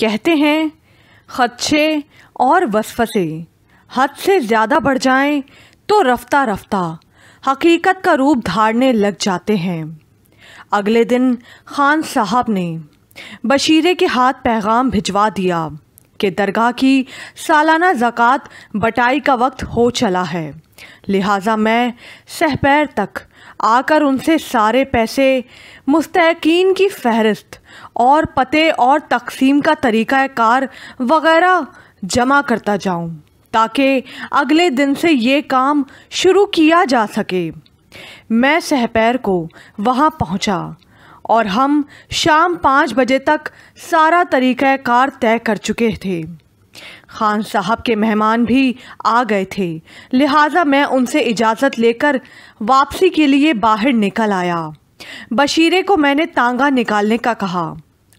कहते हैं खदशे और वसफसे हद से ज़्यादा बढ़ जाएं तो रफ्ता रफ्ता हकीकत का रूप धारने लग जाते हैं अगले दिन खान साहब ने बशीरे के हाथ पैगाम भिजवा दिया कि दरगाह की सालाना ज़क़़त बटाई का वक्त हो चला है लिहाजा मैं सहपैर तक आकर उनसे सारे पैसे मुस्तकिन की फहरिस्त और पते और तकसीम का तरीका कार वगैरह जमा करता जाऊं ताकि अगले दिन से ये काम शुरू किया जा सके मैं सहपैर को वहाँ पहुँचा और हम शाम पाँच बजे तक सारा तरीका कार तय कर चुके थे खान साहब के मेहमान भी आ गए थे लिहाजा मैं उनसे इजाज़त लेकर वापसी के लिए बाहर निकल आया बशीरे को मैंने तांगा निकालने का कहा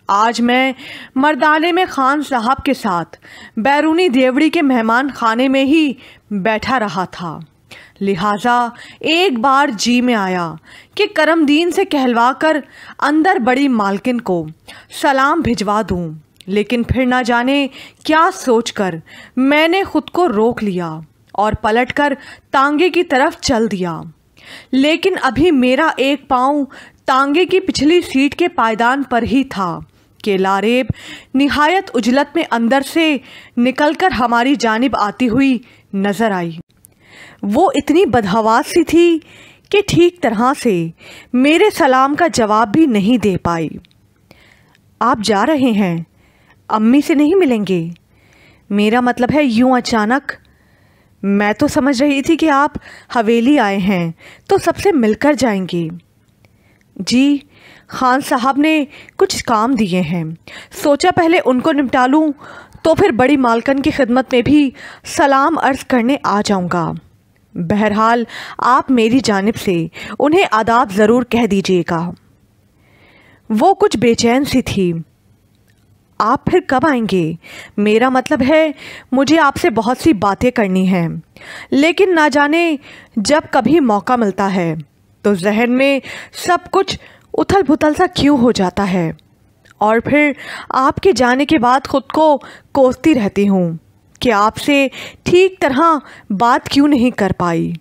आज मैं मर्दाने में खान साहब के साथ बैरूनी देवड़ी के मेहमान खाने में ही बैठा रहा था लिहाजा एक बार जी में आया कि करमदीन से कहलवा कर अंदर बड़ी मालकिन को सलाम भिजवा दूं लेकिन फिर ना जाने क्या सोचकर मैंने खुद को रोक लिया और पलटकर तांगे की तरफ चल दिया लेकिन अभी मेरा एक पाँव तांगे की पिछली सीट के पायदान पर ही था केलारेब लारेब निहायत उजलत में अंदर से निकलकर हमारी जानब आती हुई नज़र आई वो इतनी बदहवास सी थी कि ठीक तरह से मेरे सलाम का जवाब भी नहीं दे पाई आप जा रहे हैं अम्मी से नहीं मिलेंगे मेरा मतलब है यूं अचानक मैं तो समझ रही थी कि आप हवेली आए हैं तो सबसे मिलकर जाएंगी जी खान साहब ने कुछ काम दिए हैं सोचा पहले उनको निपटा लूँ तो फिर बड़ी मालकन की खिदमत में भी सलाम अर्ज करने आ जाऊँगा बहरहाल आप मेरी जानब से उन्हें आदाब ज़रूर कह दीजिएगा वो कुछ बेचैन सी थी आप फिर कब आएंगे मेरा मतलब है मुझे आपसे बहुत सी बातें करनी हैं लेकिन ना जाने जब कभी मौका मिलता है तो जहन में सब कुछ उथल पुथल सा क्यों हो जाता है और फिर आपके जाने के बाद ख़ुद को कोसती रहती हूँ कि आपसे ठीक तरह बात क्यों नहीं कर पाई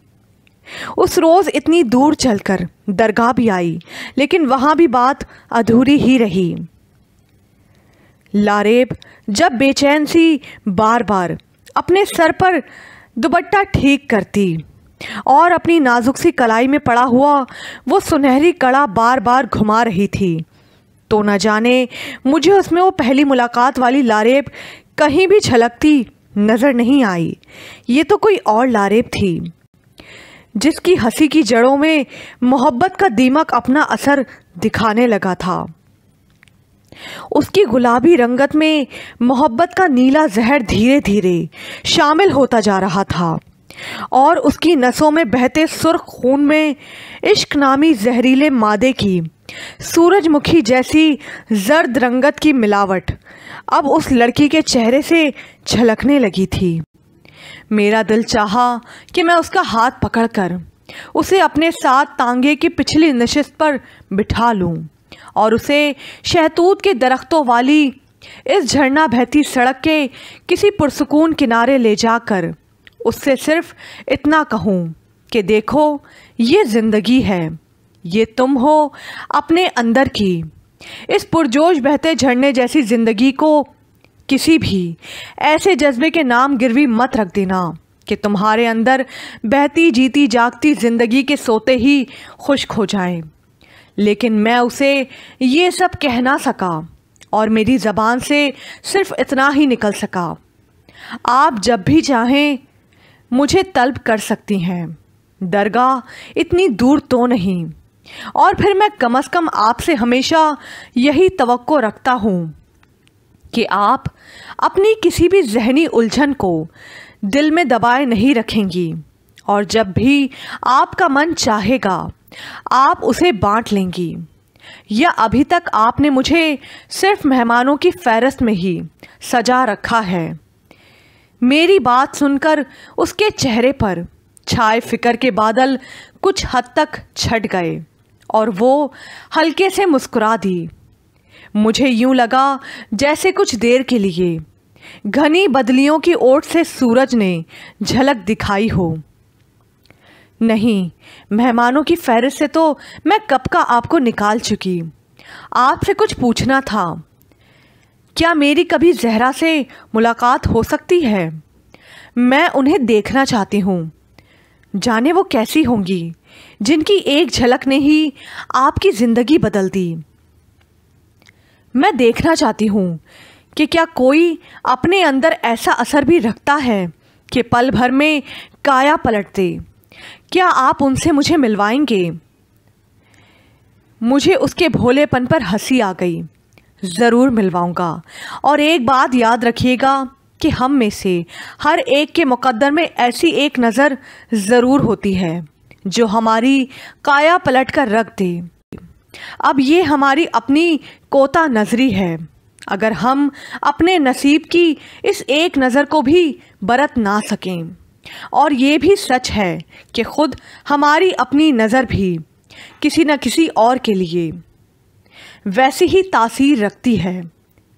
उस रोज़ इतनी दूर चलकर दरगाह भी आई लेकिन वहाँ भी बात अधूरी ही रही लारेब जब बेचैन सी बार बार अपने सर पर दुबट्टा ठीक करती और अपनी नाजुक सी कलाई में पड़ा हुआ वो सुनहरी कड़ा बार बार घुमा रही थी तो न जाने मुझे उसमें वो पहली मुलाकात वाली लारेब कहीं भी झलकती नज़र नहीं आई ये तो कोई और लारेब थी जिसकी हंसी की जड़ों में मोहब्बत का दीमक अपना असर दिखाने लगा था उसकी गुलाबी रंगत में मोहब्बत का नीला जहर धीरे धीरे शामिल होता जा रहा था और उसकी नसों में बहते सुर्ख खून में इश्क नामी जहरीले मादे की सूरजमुखी जैसी जर्द रंगत की मिलावट अब उस लड़की के चेहरे से झलकने लगी थी मेरा दिल चाहा कि मैं उसका हाथ पकड़कर उसे अपने साथ तांगे की पिछली नशिस्त पर बिठा लूं। और उसे शहतूत के दरख्तों वाली इस झरना बहती सड़क के किसी पुरसकून किनारे ले जाकर उससे सिर्फ इतना कहूँ कि देखो ये ज़िंदगी है ये तुम हो अपने अंदर की इस पुरजोश बहते झरने जैसी ज़िंदगी को किसी भी ऐसे जज्बे के नाम गिरवी मत रख देना कि तुम्हारे अंदर बहती जीती जागती ज़िंदगी के सोते ही खुश्क हो जाएं लेकिन मैं उसे ये सब कह ना सका और मेरी ज़बान से सिर्फ इतना ही निकल सका आप जब भी चाहें मुझे तलब कर सकती हैं दरगाह इतनी दूर तो नहीं और फिर मैं कम अज़ कम आपसे हमेशा यही तवक्को रखता हूँ कि आप अपनी किसी भी जहनी उलझन को दिल में दबाए नहीं रखेंगी और जब भी आपका मन चाहेगा आप उसे बांट लेंगी या अभी तक आपने मुझे सिर्फ मेहमानों की फहरस्त में ही सजा रखा है मेरी बात सुनकर उसके चेहरे पर छाए फिकर के बादल कुछ हद तक छट गए और वो हल्के से मुस्कुरा दी मुझे यूं लगा जैसे कुछ देर के लिए घनी बदलियों की ओट से सूरज ने झलक दिखाई हो नहीं मेहमानों की फहरिस्त से तो मैं कब का आपको निकाल चुकी आपसे कुछ पूछना था क्या मेरी कभी जहरा से मुलाकात हो सकती है मैं उन्हें देखना चाहती हूँ जाने वो कैसी होंगी जिनकी एक झलक ने ही आपकी ज़िंदगी बदल दी मैं देखना चाहती हूँ कि क्या कोई अपने अंदर ऐसा असर भी रखता है कि पल भर में काया पलटते क्या आप उनसे मुझे मिलवाएंगे मुझे उसके भोलेपन पर हंसी आ गई ज़रूर मिलवाऊंगा और एक बात याद रखिएगा कि हम में से हर एक के मुकद्दर में ऐसी एक नज़र ज़रूर होती है जो हमारी काया पलट कर रख दे अब ये हमारी अपनी कोता नजरी है अगर हम अपने नसीब की इस एक नज़र को भी बरत ना सकें और ये भी सच है कि खुद हमारी अपनी नज़र भी किसी न किसी और के लिए वैसी ही तासीर रखती है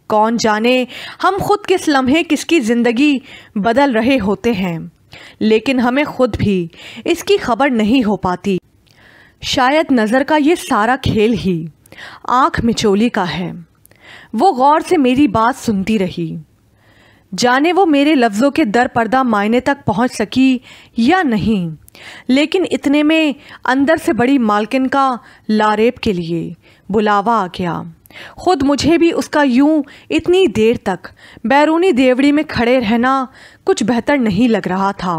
कौन जाने हम खुद किस लम्हे किसकी ज़िंदगी बदल रहे होते हैं लेकिन हमें खुद भी इसकी खबर नहीं हो पाती शायद नज़र का ये सारा खेल ही आँख मिचोली का है वो गौर से मेरी बात सुनती रही जाने वो मेरे लफ्ज़ों के दर पर्दा मायने तक पहुंच सकी या नहीं लेकिन इतने में अंदर से बड़ी मालकिन का लारेब के लिए बुलावा आ गया खुद मुझे भी उसका यूं इतनी देर तक बैरूनी देवड़ी में खड़े रहना कुछ बेहतर नहीं लग रहा था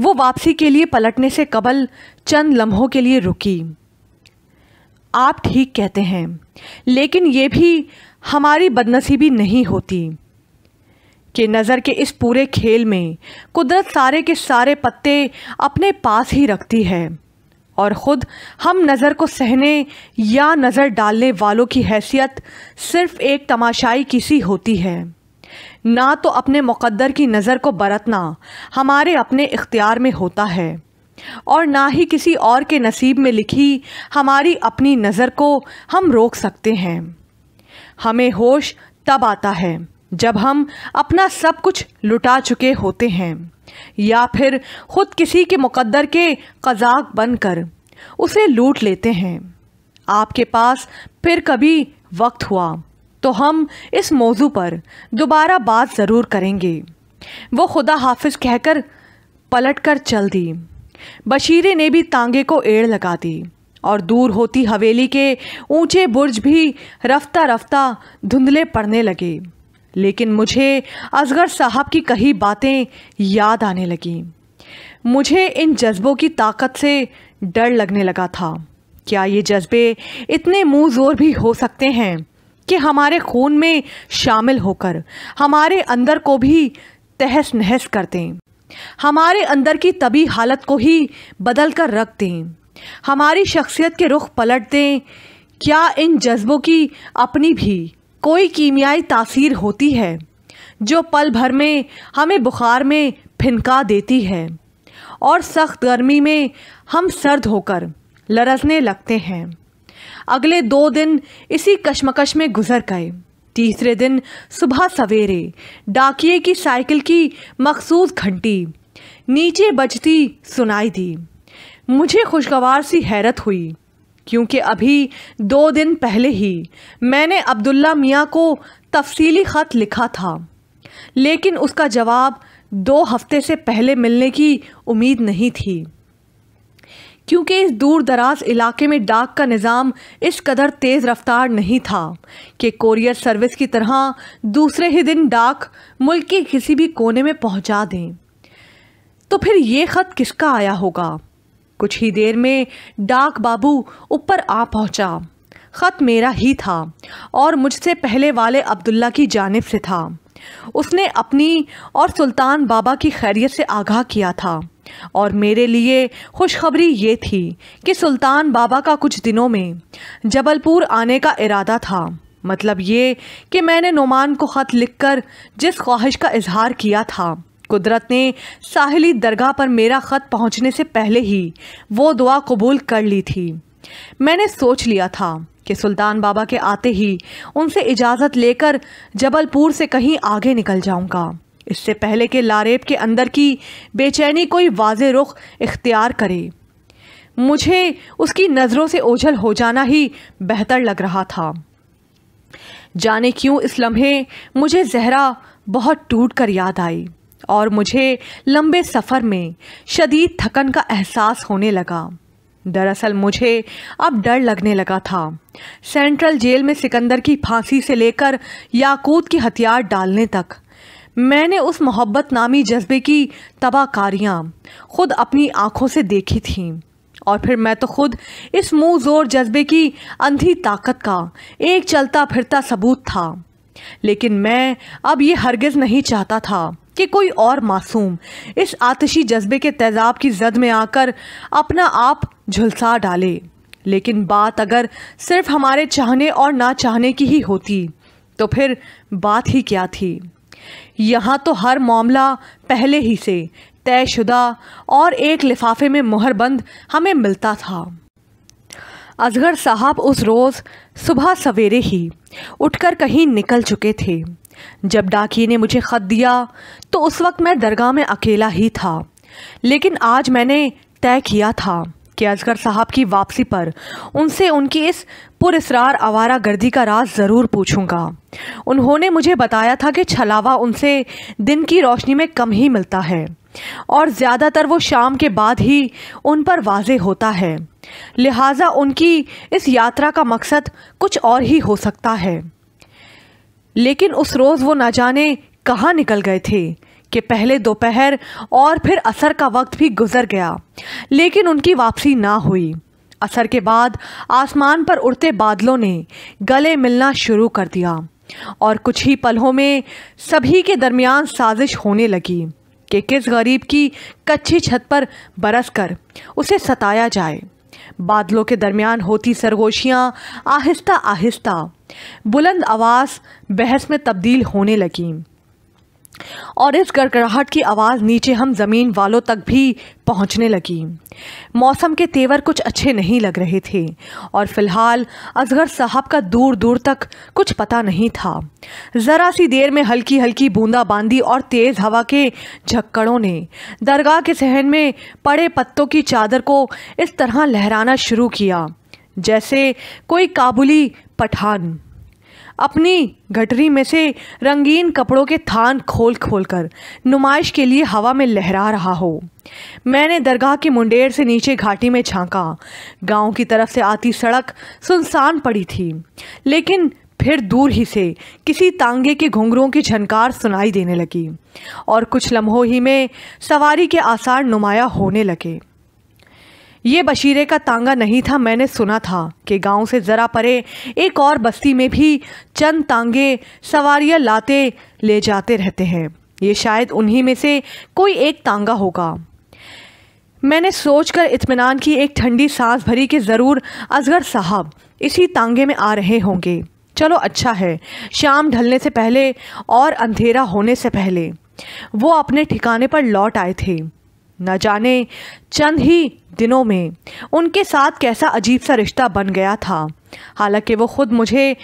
वो वापसी के लिए पलटने से कबल चंद लम्हों के लिए रुकी आप ठीक कहते हैं लेकिन ये भी हमारी बदनसीबी नहीं होती कि नज़र के इस पूरे खेल में कुदरत सारे के सारे पत्ते अपने पास ही रखती है और ख़ुद हम नज़र को सहने या नज़र डालने वालों की हैसियत सिर्फ़ एक तमाशाई किसी होती है ना तो अपने मुकद्दर की नज़र को बरतना हमारे अपने इख्तियार में होता है और ना ही किसी और के नसीब में लिखी हमारी अपनी नज़र को हम रोक सकते हैं हमें होश तब आता है जब हम अपना सब कुछ लुटा चुके होते हैं या फिर ख़ुद किसी के मुकद्दर के कजाक बनकर उसे लूट लेते हैं आपके पास फिर कभी वक्त हुआ तो हम इस मौजू पर दोबारा बात ज़रूर करेंगे वो खुदा हाफिज कहकर पलट कर चल दी बशीरे ने भी तांगे को एड़ लगा दी और दूर होती हवेली के ऊंचे बुर्ज भी रफ्ता रफ्ता धुंधले पड़ने लगे लेकिन मुझे असगर साहब की कही बातें याद आने लगीं मुझे इन जज्बों की ताकत से डर लगने लगा था क्या ये जज्बे इतने मुँह ज़ोर भी हो सकते हैं कि हमारे खून में शामिल होकर हमारे अंदर को भी तहस नहस कर दें हमारे अंदर की तभी हालत को ही बदल कर रख दें हमारी शख्सियत के रुख पलट दें क्या इन जज्बों की अपनी भी कोई कीमियाई तासीर होती है जो पल भर में हमें बुखार में फिनका देती है और सख्त गर्मी में हम सर्द होकर लरसने लगते हैं अगले दो दिन इसी कश्मकश में गुजर गए तीसरे दिन सुबह सवेरे डाकिए की साइकिल की मखसूस घंटी नीचे बजती सुनाई दी मुझे खुशगवार सी हैरत हुई क्योंकि अभी दो दिन पहले ही मैंने अब्दुल्ला मियाँ को तफसीली ख़त लिखा था लेकिन उसका जवाब दो हफ्ते से पहले मिलने की उम्मीद नहीं थी क्योंकि इस दूर दराज इलाके में डाक का निज़ाम इस कदर तेज़ रफ्तार नहीं था कि कोरियर सर्विस की तरह दूसरे ही दिन डाक मुल्क के किसी भी कोने में पहुंचा दें तो फिर ये ख़त किसका आया होगा कुछ ही देर में डाक बाबू ऊपर आ पहुंचा ख़त मेरा ही था और मुझसे पहले वाले अब्दुल्ला की जानब से था उसने अपनी और सुल्तान बाबा की खैरियत से आगाह किया था और मेरे लिए खुशखबरी ये थी कि सुल्तान बाबा का कुछ दिनों में जबलपुर आने का इरादा था मतलब ये कि मैंने नुमान को ख़त लिखकर जिस ख्वाहिश का इजहार किया था कुदरत ने साहिली दरगाह पर मेरा ख़त पहुंचने से पहले ही वो दुआ कबूल कर ली थी मैंने सोच लिया था कि सुल्तान बाबा के आते ही उनसे इजाज़त लेकर जबलपुर से कहीं आगे निकल जाऊंगा इससे पहले कि लारेब के अंदर की बेचैनी कोई वाज रुख इख्तियार करे मुझे उसकी नज़रों से ओझल हो जाना ही बेहतर लग रहा था जाने क्यों इस लम्हे मुझे जहरा बहुत टूट कर याद आई और मुझे लंबे सफ़र में शदीद थकन का एहसास होने लगा दरअसल मुझे अब डर लगने लगा था सेंट्रल जेल में सिकंदर की फांसी से लेकर याकूत की हथियार डालने तक मैंने उस मोहब्बत नामी जज्बे की तबाहकारियाँ खुद अपनी आँखों से देखी थीं और फिर मैं तो खुद इस मुँह जोर जज्बे की अंधी ताकत का एक चलता फिरता सबूत था लेकिन मैं अब ये हरगिज़ नहीं चाहता था कि कोई और मासूम इस आतशी जज्बे के तेजाब की जद में आकर अपना आप झुलसा डाले लेकिन बात अगर सिर्फ हमारे चाहने और ना चाहने की ही होती तो फिर बात ही क्या थी यहाँ तो हर मामला पहले ही से तयशुदा और एक लिफाफे में मोहरबंद हमें मिलता था असगर साहब उस रोज़ सुबह सवेरे ही उठकर कहीं निकल चुके थे जब डाकिए ने मुझे ख़त दिया तो उस वक्त मैं दरगाह में अकेला ही था लेकिन आज मैंने तय किया था कि अजगर साहब की वापसी पर उनसे उनकी इस पुरसरार आवारा गर्दी का राज ज़रूर पूछूंगा उन्होंने मुझे बताया था कि छलावा उनसे दिन की रोशनी में कम ही मिलता है और ज़्यादातर वो शाम के बाद ही उन पर वाजे होता है लिहाजा उनकी इस यात्रा का मकसद कुछ और ही हो सकता है लेकिन उस रोज़ वो ना जाने कहाँ निकल गए थे कि पहले दोपहर और फिर असर का वक्त भी गुजर गया लेकिन उनकी वापसी ना हुई असर के बाद आसमान पर उड़ते बादलों ने गले मिलना शुरू कर दिया और कुछ ही पलों में सभी के दरमियान साजिश होने लगी कि किस गरीब की कच्ची छत पर बरस कर उसे सताया जाए बादलों के दरमियान होती सरगोशियाँ आहिस्ता आहिस्ता बुलंद आवाज़ बहस में तब्दील होने लगीं और इस गड़गड़ाहट की आवाज़ नीचे हम ज़मीन वालों तक भी पहुंचने लगी मौसम के तेवर कुछ अच्छे नहीं लग रहे थे और फिलहाल असगर साहब का दूर दूर तक कुछ पता नहीं था ज़रा सी देर में हल्की हल्की बूंदाबांदी और तेज़ हवा के झक्कड़ों ने दरगाह के सहन में पड़े पत्तों की चादर को इस तरह लहराना शुरू किया जैसे कोई काबुली पठान अपनी गटरी में से रंगीन कपड़ों के थान खोल खोल कर नुमाइश के लिए हवा में लहरा रहा हो मैंने दरगाह के मुंडेर से नीचे घाटी में झांका गांव की तरफ से आती सड़क सुनसान पड़ी थी लेकिन फिर दूर ही से किसी तांगे के घुंघरों की झनकार सुनाई देने लगी और कुछ लम्हों ही में सवारी के आसार नुमाया होने लगे ये बशीरे का तांगा नहीं था मैंने सुना था कि गांव से ज़रा परे एक और बस्ती में भी चंद तांगे सवारियां लाते ले जाते रहते हैं ये शायद उन्हीं में से कोई एक तांगा होगा मैंने सोचकर इत्मीनान की एक ठंडी सांस भरी कि ज़रूर असगर साहब इसी तांगे में आ रहे होंगे चलो अच्छा है शाम ढलने से पहले और अंधेरा होने से पहले वो अपने ठिकाने पर लौट आए थे न जाने चंद ही दिनों में उनके साथ कैसा अजीब सा रिश्ता बन गया था हालांकि वो ख़ुद मुझे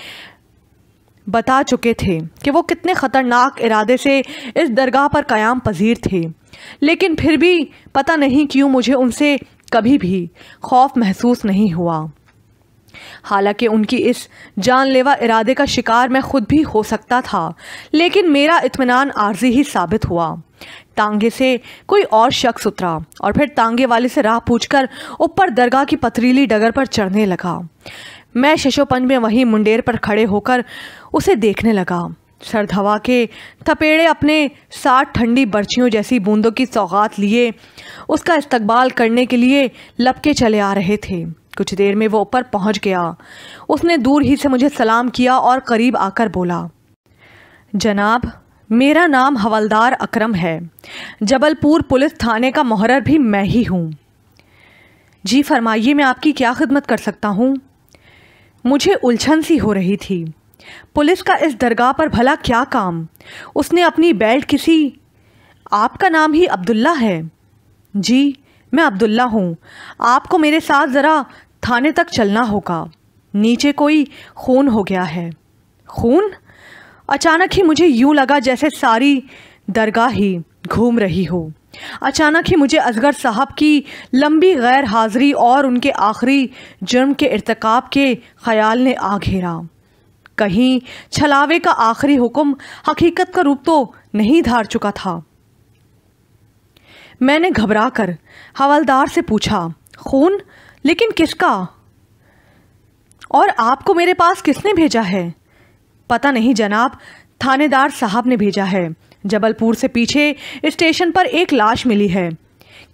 बता चुके थे कि वो कितने ख़तरनाक इरादे से इस दरगाह पर क़याम पजीर थे लेकिन फिर भी पता नहीं क्यों मुझे उनसे कभी भी खौफ महसूस नहीं हुआ हालांकि उनकी इस जानलेवा इरादे का शिकार मैं खुद भी हो सकता था लेकिन मेरा इतमान आर्जी ही साबित हुआ तांगे से कोई और शख्स उतरा और फिर तांगे वाले से राह पूछकर ऊपर दरगाह की पथरीली डगर पर चढ़ने लगा मैं शशोपंज में वहीं मुंडेर पर खड़े होकर उसे देखने लगा सर्द हवा के थपेड़े अपने साथ ठंडी बर्छियों जैसी बूंदों की सौगात लिए उसका इस्तकबाल करने के लिए लपके चले आ रहे थे कुछ देर में वो ऊपर पहुंच गया उसने दूर ही से मुझे सलाम किया और करीब आकर बोला जनाब मेरा नाम हवलदार अकरम है जबलपुर पुलिस थाने का मोहरर भी मैं ही हूँ जी फरमाइए मैं आपकी क्या खिदमत कर सकता हूँ मुझे उलझन सी हो रही थी पुलिस का इस दरगाह पर भला क्या काम उसने अपनी बेल्ट किसी आपका नाम ही अब्दुल्ला है जी मैं अब्दुल्ला हूँ आपको मेरे साथ ज़रा थाने तक चलना होगा नीचे कोई खून हो गया है खून अचानक ही मुझे यूं लगा जैसे सारी दरगाह ही घूम रही हो अचानक ही मुझे असगर साहब की लंबी गैर हाजिरी और उनके आखिरी जुर्म के irतकाब के ख्याल ने आ घेरा कहीं छलावे का आखिरी हुक्म हकीकत का रूप तो नहीं धार चुका था मैंने घबरा कर हवलदार से पूछा खून लेकिन किसका और आपको मेरे पास किसने भेजा है पता नहीं जनाब थानेदार साहब ने भेजा है जबलपुर से पीछे स्टेशन पर एक लाश मिली है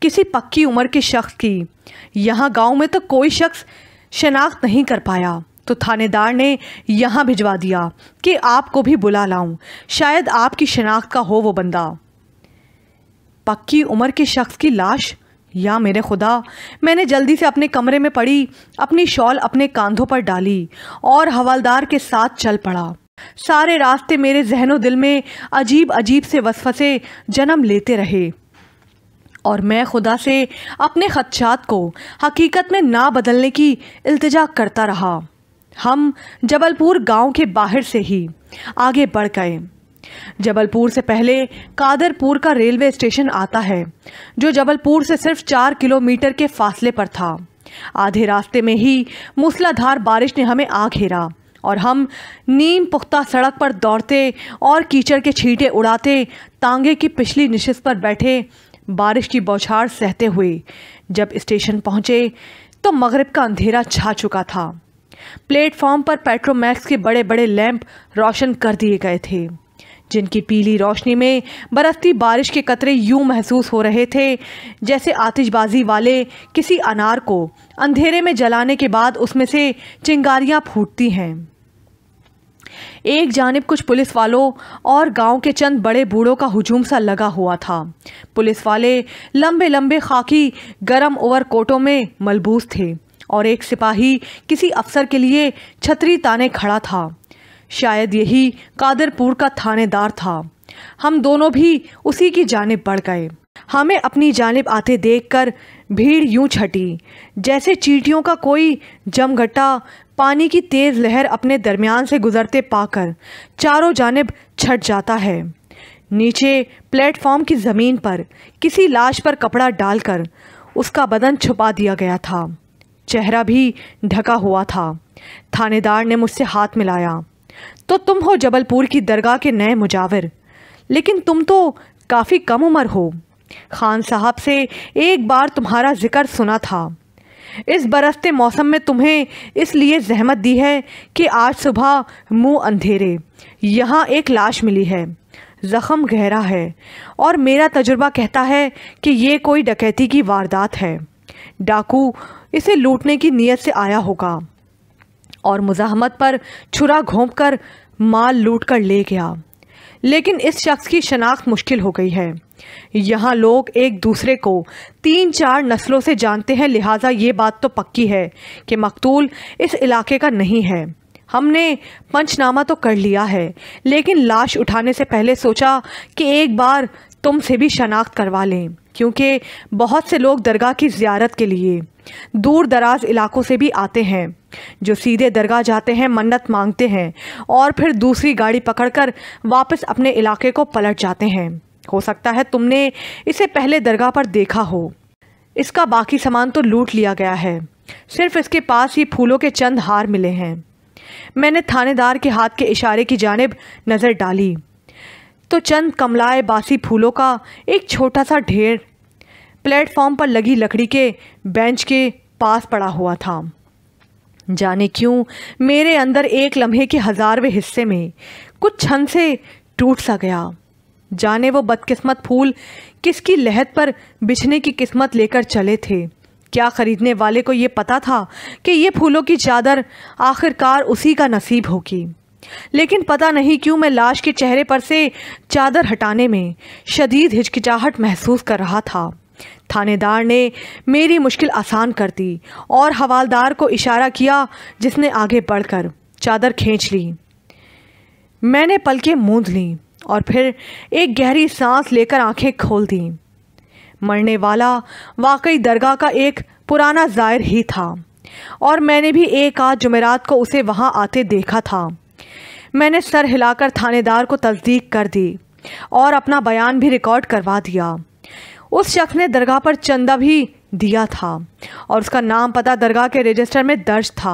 किसी पक्की उम्र के शख्स की यहाँ गांव में तो कोई शख्स शनाख्त नहीं कर पाया तो थानेदार ने यहाँ भिजवा दिया कि आपको भी बुला लाऊं शायद आपकी शनाख्त का हो वो बंदा पक्की उम्र के शख्स की लाश या मेरे खुदा मैंने जल्दी से अपने कमरे में पड़ी अपनी शॉल अपने कांधों पर डाली और हवालदार के साथ चल पड़ा सारे रास्ते मेरे जहनो दिल में अजीब अजीब से वसफसे जन्म लेते रहे और मैं खुदा से अपने खदशात को हकीकत में ना बदलने की इल्तजा करता रहा हम जबलपुर गांव के बाहर से ही आगे बढ़ गए जबलपुर से पहले कादरपुर का रेलवे स्टेशन आता है जो जबलपुर से सिर्फ चार किलोमीटर के फासले पर था आधे रास्ते में ही मूसलाधार बारिश ने हमें आ घेरा और हम नीम पुख्ता सड़क पर दौड़ते और कीचड़ के छींटे उड़ाते तांगे की पिछली निशिस पर बैठे बारिश की बौछार सहते हुए जब स्टेशन पहुंचे तो मगरब का अंधेरा छा चुका था प्लेटफॉर्म पर पेट्रोमैक्स के बड़े बड़े लैंप रोशन कर दिए गए थे जिनकी पीली रोशनी में बरसती बारिश के कतरे यूं महसूस हो रहे थे जैसे आतिशबाजी वाले किसी अनार को अंधेरे में जलाने के बाद उसमें से चिंगारियां फूटती हैं एक जानब कुछ पुलिस वालों और गांव के चंद बड़े बूढ़ों का हुजूम सा लगा हुआ था पुलिस वाले लंबे लंबे खाकी गरम ओवर कोटों में मलबूस थे और एक सिपाही किसी अफसर के लिए छतरी ताने खड़ा था शायद यही कादरपुर का थानेदार था हम दोनों भी उसी की जानब बढ़ गए हमें अपनी जानब आते देखकर भीड़ यूं छटी जैसे चीटियों का कोई जमघटा पानी की तेज़ लहर अपने दरमियान से गुजरते पाकर चारों जानब छट जाता है नीचे प्लेटफॉर्म की ज़मीन पर किसी लाश पर कपड़ा डालकर उसका बदन छुपा दिया गया था चेहरा भी ढका हुआ था थानेदार ने मुझसे हाथ मिलाया तो तुम हो जबलपुर की दरगाह के नए मुजाविर लेकिन तुम तो काफ़ी कम उम्र हो खान साहब से एक बार तुम्हारा जिक्र सुना था इस बरसते मौसम में तुम्हें इसलिए जहमत दी है कि आज सुबह मुंह अंधेरे यहाँ एक लाश मिली है ज़ख़म गहरा है और मेरा तजुर्बा कहता है कि ये कोई डकैती की वारदात है डाकू इसे लूटने की नीयत से आया होगा और मुजाहमत पर छुरा घोंप कर माल लूट कर ले गया लेकिन इस शख्स की शनाख्त मुश्किल हो गई है यहाँ लोग एक दूसरे को तीन चार नस्लों से जानते हैं लिहाजा ये बात तो पक्की है कि मकतूल इस इलाके का नहीं है हमने पंचनामा तो कर लिया है लेकिन लाश उठाने से पहले सोचा कि एक बार तुम से भी शनाख्त करवा लें क्योंकि बहुत से लोग दरगाह की ज़्यारत के लिए दूर दराज इलाकों से भी आते हैं जो सीधे दरगाह जाते हैं मन्नत मांगते हैं और फिर दूसरी गाड़ी पकड़कर वापस अपने इलाके को पलट जाते हैं हो सकता है तुमने इसे पहले दरगाह पर देखा हो इसका बाकी सामान तो लूट लिया गया है सिर्फ इसके पास ही फूलों के चंद हार मिले हैं मैंने थानेदार के हाथ के इशारे की जानब नज़र डाली तो चंद कमलाए बासी फूलों का एक छोटा सा ढेर प्लेटफॉर्म पर लगी लकड़ी के बेंच के पास पड़ा हुआ था जाने क्यों मेरे अंदर एक लम्हे के हज़ारवें हिस्से में कुछ छन से टूट सा गया जाने वो बदकिस्मत फूल किसकी लहत पर बिछने की किस्मत लेकर चले थे क्या ख़रीदने वाले को ये पता था कि ये फूलों की चादर आखिरकार उसी का नसीब होगी लेकिन पता नहीं क्यों मैं लाश के चेहरे पर से चादर हटाने में शदीद हिचकिचाहट महसूस कर रहा था थानेदार ने मेरी मुश्किल आसान कर दी और हवालदार को इशारा किया जिसने आगे बढ़कर चादर खींच ली मैंने पलकें मूंद ली और फिर एक गहरी सांस लेकर आंखें खोल दीं मरने वाला वाकई दरगाह का एक पुराना जायर ही था और मैंने भी एक आध जुमेरात को उसे वहाँ आते देखा था मैंने सर हिलाकर थानेदार को तस्दीक कर दी और अपना बयान भी रिकॉर्ड करवा दिया उस शख्स ने दरगाह पर चंदा भी दिया था और उसका नाम पता दरगाह के रजिस्टर में दर्ज था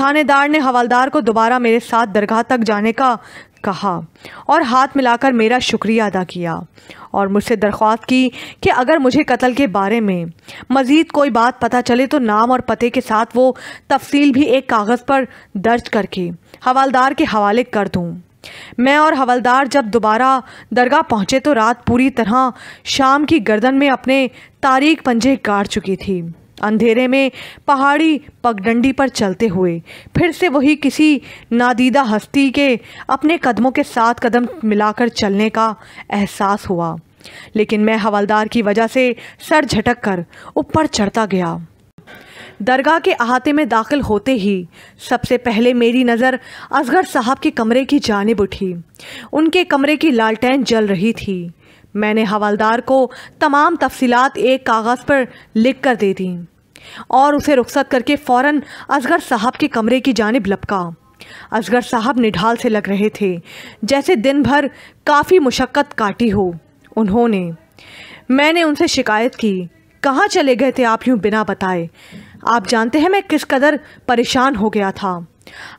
थानेदार ने हवालदार को दोबारा मेरे साथ दरगाह तक जाने का कहा और हाथ मिलाकर मेरा शुक्रिया अदा किया और मुझसे दरख्वास्त की कि अगर मुझे कत्ल के बारे में मज़ीद कोई बात पता चले तो नाम और पते के साथ वो तफसील भी एक कागज़ पर दर्ज करके हवालदार के हवाले कर दूँ मैं और हवलदार जब दोबारा दरगाह पहुँचे तो रात पूरी तरह शाम की गर्दन में अपने तारीख पंजे गाड़ चुकी थी अंधेरे में पहाड़ी पगडंडी पर चलते हुए फिर से वही किसी नादीदा हस्ती के अपने कदमों के साथ कदम मिलाकर चलने का एहसास हुआ लेकिन मैं हवलदार की वजह से सर झटक कर ऊपर चढ़ता गया दरगाह के अहाते में दाखिल होते ही सबसे पहले मेरी नज़र असगर साहब के कमरे की जानब उठी उनके कमरे की लालटेन जल रही थी मैंने हवालदार को तमाम तफसीत एक कागज़ पर लिख कर दे दी और उसे रुख्सत करके फ़ौर असगर साहब के कमरे की जानब लपका असगर साहब निढाल से लग रहे थे जैसे दिन भर काफ़ी मुशक्क़त काटी हो उन्होंने मैंने उनसे शिकायत की कहाँ चले गए थे आप यूँ बिना बताए आप जानते हैं मैं किस कदर परेशान हो गया था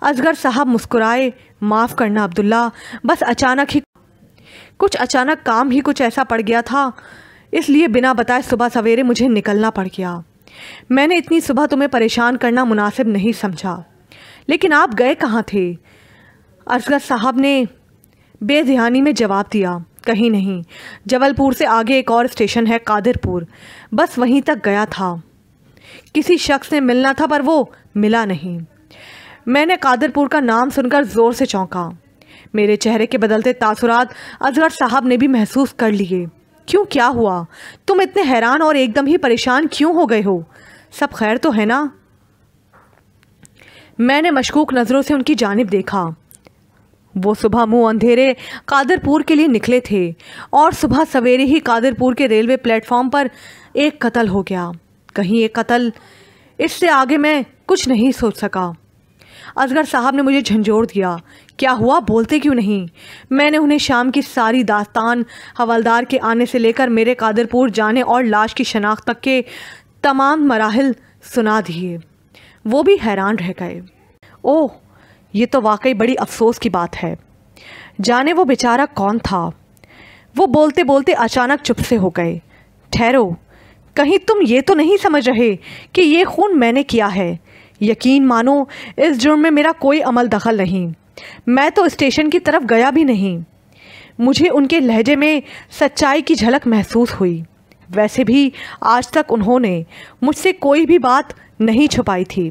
असगर साहब मुस्कुराए माफ़ करना अब्दुल्ला बस अचानक ही कुछ अचानक काम ही कुछ ऐसा पड़ गया था इसलिए बिना बताए सुबह सवेरे मुझे निकलना पड़ गया मैंने इतनी सुबह तुम्हें परेशान करना मुनासिब नहीं समझा लेकिन आप गए कहाँ थे असगर साहब ने बेजहानी में जवाब दिया कहीं नहीं जबलपुर से आगे एक और स्टेशन है कादिरपुर बस वहीं तक गया था किसी शख्स से मिलना था पर वो मिला नहीं मैंने कादरपुर का नाम सुनकर ज़ोर से चौंका मेरे चेहरे के बदलते तासुरात अजगर साहब ने भी महसूस कर लिए क्यों क्या हुआ तुम इतने हैरान और एकदम ही परेशान क्यों हो गए हो सब खैर तो है ना मैंने मशकूक नज़रों से उनकी जानब देखा वो सुबह मुंह अंधेरे कादरपुर के लिए निकले थे और सुबह सवेरे ही कादरपुर के रेलवे प्लेटफॉर्म पर एक कत्ल हो गया कहीं ये कत्ल इससे आगे मैं कुछ नहीं सोच सका असगर साहब ने मुझे झंझोर दिया क्या हुआ बोलते क्यों नहीं मैंने उन्हें शाम की सारी दास्तान हवलदार के आने से लेकर मेरे कादरपुर जाने और लाश की शनाख्त तक के तमाम मराहल सुना दिए वो भी हैरान रह गए ओह ये तो वाकई बड़ी अफसोस की बात है जाने वो बेचारा कौन था वो बोलते बोलते अचानक चुप से हो गए ठहरो कहीं तुम ये तो नहीं समझ रहे कि ये खून मैंने किया है यकीन मानो इस जुर्म में मेरा कोई अमल दखल नहीं मैं तो स्टेशन की तरफ गया भी नहीं मुझे उनके लहजे में सच्चाई की झलक महसूस हुई वैसे भी आज तक उन्होंने मुझसे कोई भी बात नहीं छुपाई थी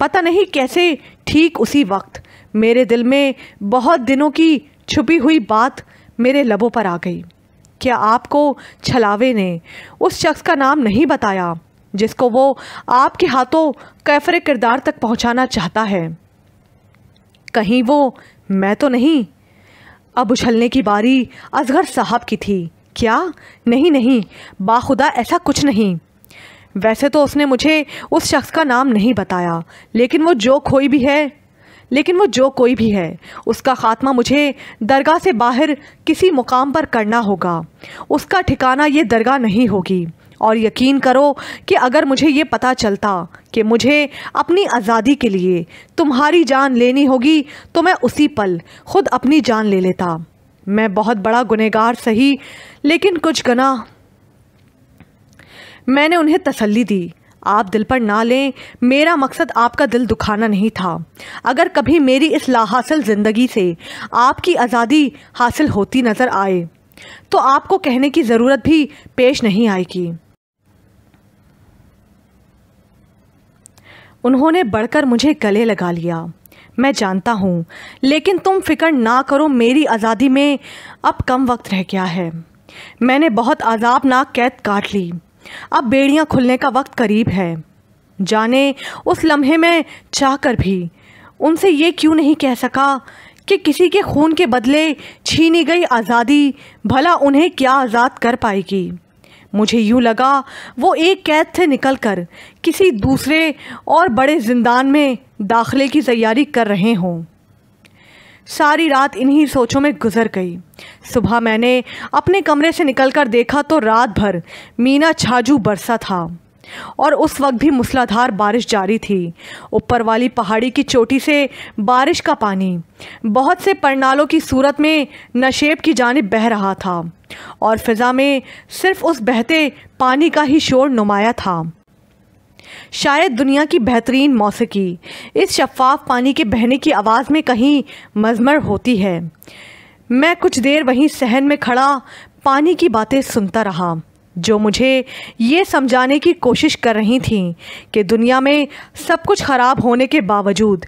पता नहीं कैसे ठीक उसी वक्त मेरे दिल में बहुत दिनों की छुपी हुई बात मेरे लबों पर आ गई क्या आपको छलावे ने उस शख्स का नाम नहीं बताया जिसको वो आपके हाथों कैफरे किरदार तक पहुंचाना चाहता है कहीं वो मैं तो नहीं अब उछलने की बारी असगर साहब की थी क्या नहीं नहीं बाखुदा ऐसा कुछ नहीं वैसे तो उसने मुझे उस शख्स का नाम नहीं बताया लेकिन वो जो खोई भी है लेकिन वो जो कोई भी है उसका ख़ात्मा मुझे दरगाह से बाहर किसी मुकाम पर करना होगा उसका ठिकाना ये दरगाह नहीं होगी और यकीन करो कि अगर मुझे ये पता चलता कि मुझे अपनी आज़ादी के लिए तुम्हारी जान लेनी होगी तो मैं उसी पल खुद अपनी जान ले लेता मैं बहुत बड़ा गुनहगार सही लेकिन कुछ गना मैंने उन्हें तसल्ली दी आप दिल पर ना लें मेरा मकसद आपका दिल दुखाना नहीं था अगर कभी मेरी इस लाहासिल ज़िंदगी से आपकी आज़ादी हासिल होती नज़र आए तो आपको कहने की ज़रूरत भी पेश नहीं आएगी उन्होंने बढ़कर मुझे गले लगा लिया मैं जानता हूँ लेकिन तुम फिक्र ना करो मेरी आज़ादी में अब कम वक्त रह गया है मैंने बहुत आज़ाबनाक कैद काट ली अब बेड़ियाँ खुलने का वक्त करीब है जाने उस लम्हे में चाह कर भी उनसे ये क्यों नहीं कह सका कि किसी के खून के बदले छीनी गई आज़ादी भला उन्हें क्या आज़ाद कर पाएगी मुझे यूँ लगा वो एक कैद से निकलकर किसी दूसरे और बड़े जिंदान में दाखिले की तैयारी कर रहे हों सारी रात इन्हीं सोचों में गुजर गई सुबह मैंने अपने कमरे से निकलकर देखा तो रात भर मीना छाजू बरसा था और उस वक्त भी मूसलाधार बारिश जारी थी ऊपर वाली पहाड़ी की चोटी से बारिश का पानी बहुत से परनालों की सूरत में नशेब की जानब बह रहा था और फिज़ा में सिर्फ उस बहते पानी का ही शोर नुमाया था शायद दुनिया की बेहतरीन मौसीकी इस शफाफ पानी के बहने की आवाज़ में कहीं मजमर होती है मैं कुछ देर वहीं सहन में खड़ा पानी की बातें सुनता रहा जो मुझे ये समझाने की कोशिश कर रही थी कि दुनिया में सब कुछ ख़राब होने के बावजूद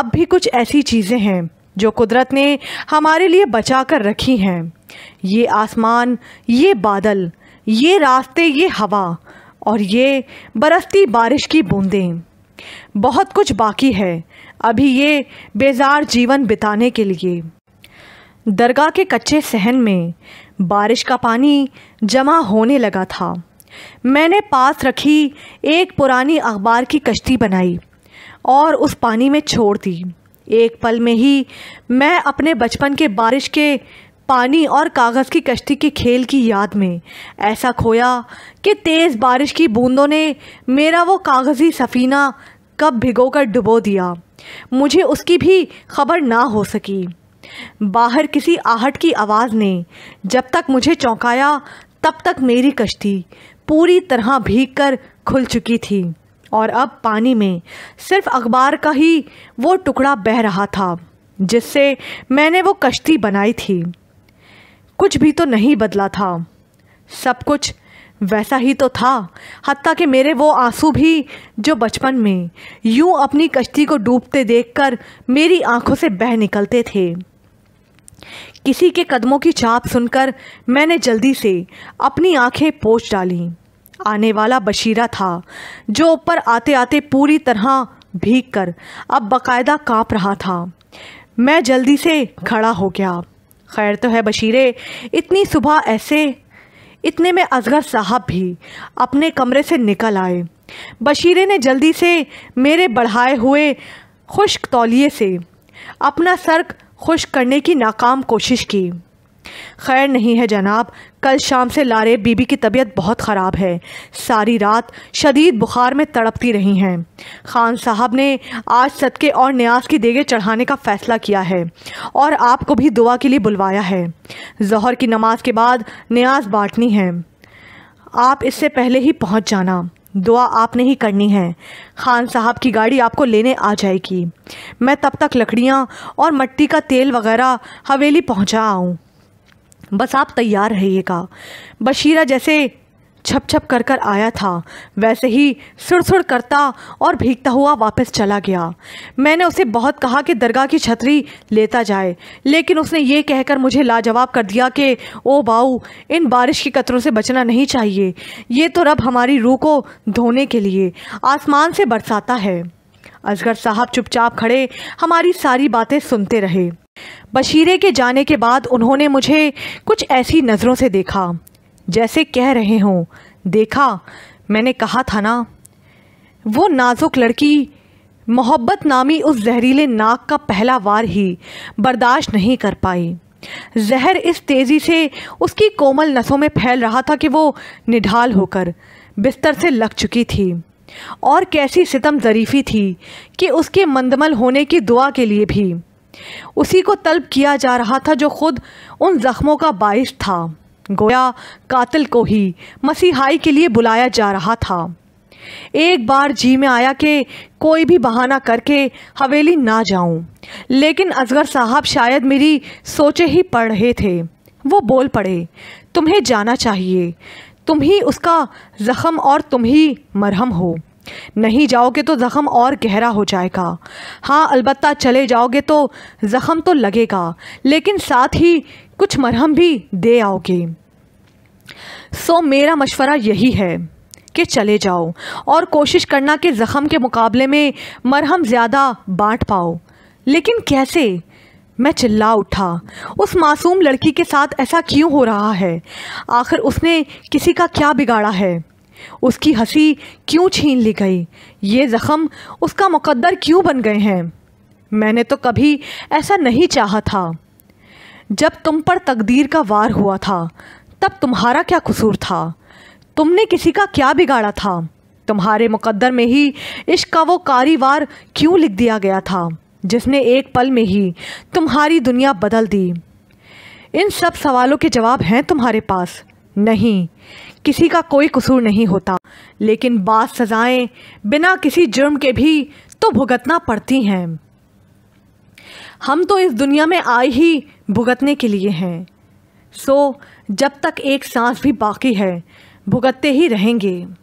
अब भी कुछ ऐसी चीज़ें हैं जो कुदरत ने हमारे लिए बचा कर रखी हैं ये आसमान ये बादल ये रास्ते ये हवा और ये बरसती बारिश की बूंदें बहुत कुछ बाकी है अभी ये बेजार जीवन बिताने के लिए दरगाह के कच्चे सहन में बारिश का पानी जमा होने लगा था मैंने पास रखी एक पुरानी अखबार की कश्ती बनाई और उस पानी में छोड़ दी एक पल में ही मैं अपने बचपन के बारिश के पानी और कागज़ की कश्ती के खेल की याद में ऐसा खोया कि तेज़ बारिश की बूंदों ने मेरा वो कागज़ी सफ़ीना कब भिगोकर डुबो दिया मुझे उसकी भी खबर ना हो सकी बाहर किसी आहट की आवाज़ ने जब तक मुझे चौंकाया तब तक मेरी कश्ती पूरी तरह भीग कर खुल चुकी थी और अब पानी में सिर्फ अखबार का ही वो टुकड़ा बह रहा था जिससे मैंने वो कश्ती बनाई थी कुछ भी तो नहीं बदला था सब कुछ वैसा ही तो था हती कि मेरे वो आंसू भी जो बचपन में यूं अपनी कश्ती को डूबते देखकर मेरी आंखों से बह निकलते थे किसी के कदमों की चाप सुनकर मैंने जल्दी से अपनी आंखें पोछ डाली आने वाला बशीरा था जो ऊपर आते आते पूरी तरह भीग कर अब बाकायदा कांप रहा था मैं जल्दी से खड़ा हो गया खैर तो है बशीरे इतनी सुबह ऐसे इतने में असगर साहब भी अपने कमरे से निकल आए बशीरे ने जल्दी से मेरे बढ़ाए हुए खुश्क तौलिए से अपना सर खुश करने की नाकाम कोशिश की खैर नहीं है जनाब कल शाम से लारे बीबी की तबीयत बहुत ख़राब है सारी रात शदीद बुखार में तड़पती रही हैं खान साहब ने आज सदके और न्याज की देगे चढ़ाने का फ़ैसला किया है और आपको भी दुआ के लिए बुलवाया है जहर की नमाज के बाद न्याज बांटनी है आप इससे पहले ही पहुंच जाना दुआ आपने ही करनी है खान साहब की गाड़ी आपको लेने आ जाएगी मैं तब तक लकड़ियाँ और मट्टी का तेल वगैरह हवेली पहुँचा आऊँ बस आप तैयार रहिएगा बशीरा जैसे छप छप कर कर आया था वैसे ही सुड़ सुड़ करता और भीगता हुआ वापस चला गया मैंने उसे बहुत कहा कि दरगाह की छतरी लेता जाए लेकिन उसने ये कहकर मुझे लाजवाब कर दिया कि ओ बाऊ इन बारिश की कतरों से बचना नहीं चाहिए ये तो रब हमारी रूह को धोने के लिए आसमान से बरसाता है असगर साहब चुपचाप खड़े हमारी सारी बातें सुनते रहे बशीरे के जाने के बाद उन्होंने मुझे कुछ ऐसी नज़रों से देखा जैसे कह रहे हों देखा मैंने कहा था ना वो नाजुक लड़की मोहब्बत नामी उस जहरीले नाक का पहला वार ही बर्दाश्त नहीं कर पाई जहर इस तेज़ी से उसकी कोमल नसों में फैल रहा था कि वो निढाल होकर बिस्तर से लग चुकी थी और कैसी सितम ज़रीफ़ी थी कि उसके मंदमल होने की दुआ के लिए भी उसी को तलब किया जा रहा था जो खुद उन ज़ख्मों का बायस था गोया कातिल को ही मसीहाई के लिए बुलाया जा रहा था एक बार जी में आया कि कोई भी बहाना करके हवेली ना जाऊं, लेकिन असगर साहब शायद मेरी सोचे ही पढ़ रहे थे वो बोल पड़े तुम्हें जाना चाहिए तुम ही उसका जख्म और तुम ही मरहम हो नहीं जाओगे तो ज़ख़म और गहरा हो जाएगा हाँ अलबत् चले जाओगे तो ज़ख़म तो लगेगा लेकिन साथ ही कुछ मरहम भी दे आओगे सो मेरा मशवरा यही है कि चले जाओ और कोशिश करना कि ज़ख़म के मुकाबले में मरहम ज़्यादा बांट पाओ लेकिन कैसे मैं चिल्ला उठा उस मासूम लड़की के साथ ऐसा क्यों हो रहा है आखिर उसने किसी का क्या बिगाड़ा है उसकी हंसी क्यों छीन ली गई ये ज़ख़म उसका मुकद्दर क्यों बन गए हैं मैंने तो कभी ऐसा नहीं चाहा था जब तुम पर तकदीर का वार हुआ था तब तुम्हारा क्या कसूर था तुमने किसी का क्या बिगाड़ा था तुम्हारे मुकद्दर में ही इश्क का वो कारीवार क्यों लिख दिया गया था जिसने एक पल में ही तुम्हारी दुनिया बदल दी इन सब सवालों के जवाब हैं तुम्हारे पास नहीं किसी का कोई कसूर नहीं होता लेकिन बाद सज़ाएं बिना किसी जुर्म के भी तो भुगतना पड़ती हैं हम तो इस दुनिया में आए ही भुगतने के लिए हैं सो जब तक एक सांस भी बाकी है भुगतते ही रहेंगे